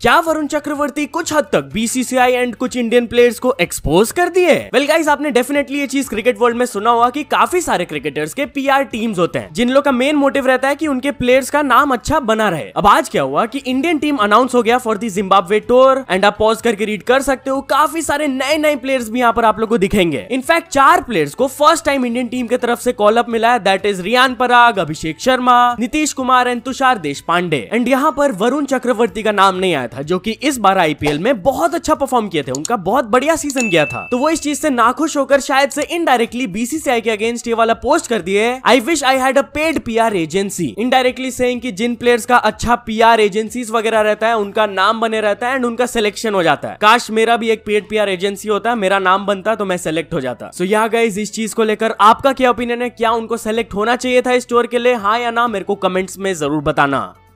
क्या वरुण चक्रवर्ती कुछ हद तक बीसीसीआई एंड कुछ इंडियन प्लेयर्स को एक्सपोज कर दिए वेल गाइस आपने डेफिनेटली ये चीज क्रिकेट वर्ल्ड में सुना होगा कि काफी सारे क्रिकेटर्स के पीआर टीम्स होते हैं जिन लोग का मेन मोटिव रहता है कि उनके प्लेयर्स का नाम अच्छा बना रहे अब आज क्या हुआ कि इंडियन टीम अनाउंस हो गया for the Zimbabwe tour and आप पॉज करके रीड कर सकते हो काफी सारे नए नए प्लेयर्स भी यहाँ पर आप लोग को दिखेंगे इनफैक्ट चार प्लेयर्स को फर्स्ट टाइम इंडियन टीम की तरफ से कॉल अप मिला है that is Riyan Parag Abhishek Sharma Nitish Kumar and Tushar Deshpande and यहाँ पर वरुण चक्रवर्ती का नाम नहीं आया आया था जो कि इस बार आईपीएल में बहुत अच्छा परफॉर्म किए थे उनका बहुत बढ़िया सीजन गया था तो वो इस चीज से नाखुश होकर शायद से इनडायरेक्टली बीसीसीआई के अगेंस्ट ये वाला पोस्ट कर दिए I wish I had a paid PR agency indirectly saying कि जिन प्लेयर्स का अच्छा पीआर एजेंसीज वगैरह रहता है उनका नाम बने रहता है एंड उनका सिलेक्शन हो जाता है काश मेरा भी एक पेड पी एजेंसी होता मेरा नाम बनता तो मैं सेलेक्ट हो जाता सो so, गाइज इस चीज को लेकर आपका क्या ओपिनियन है क्या उनको सेलेक्ट होना चाहिए था इस स्टोर के लिए हाँ या ना मेरे को कमेंट्स में जरूर बताना